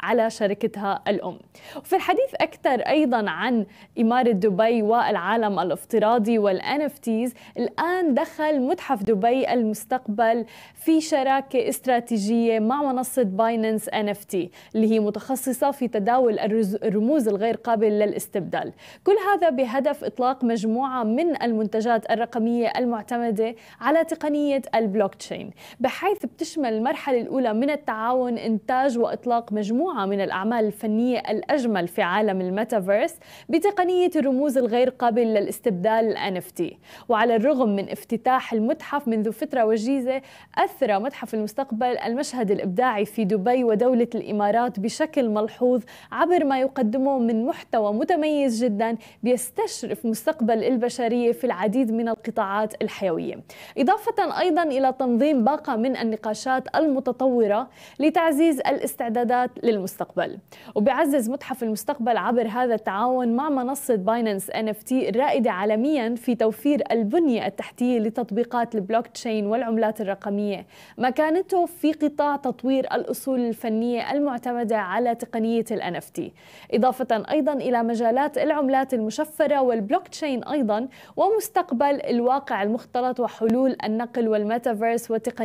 على شركتها الأم وفي الحديث أكثر أيضا عن إمارة دبي والعالم الافتراضي والأنفتيز الآن دخل متحف دبي المستقبل في شراكة استراتيجية مع منصة بايننس NFT اللي هي متخصصة في تداول الرموز الغير قابل للاستبدال كل هذا بهدف إطلاق مجموعة من المنتجات الرقمية المعتمدة على تقنية البلوك تشين بحيث بتشمل المرحلة الأولى من التعاون إنتاج وإطلاق إطلاق مجموعة من الأعمال الفنية الأجمل في عالم الميتافيرس بتقنية الرموز الغير قابل للاستبدال NFT وعلى الرغم من افتتاح المتحف منذ فترة وجيزة أثر متحف المستقبل المشهد الإبداعي في دبي ودولة الإمارات بشكل ملحوظ عبر ما يقدمه من محتوى متميز جدا بيستشرف مستقبل البشرية في العديد من القطاعات الحيوية إضافة أيضا إلى تنظيم باقة من النقاشات المتطورة لتعزيز الاستعدادات الإيرادات للمستقبل وبعزز متحف المستقبل عبر هذا التعاون مع منصة باينانس NFT الرائدة عالميا في توفير البنية التحتية لتطبيقات البلوك تشين والعملات الرقمية مكانته في قطاع تطوير الأصول الفنية المعتمدة على تقنية ال NFT إضافة أيضا إلى مجالات العملات المشفرة والبلوك تشين أيضا ومستقبل الواقع المختلط وحلول النقل والميتافيرس وتقنية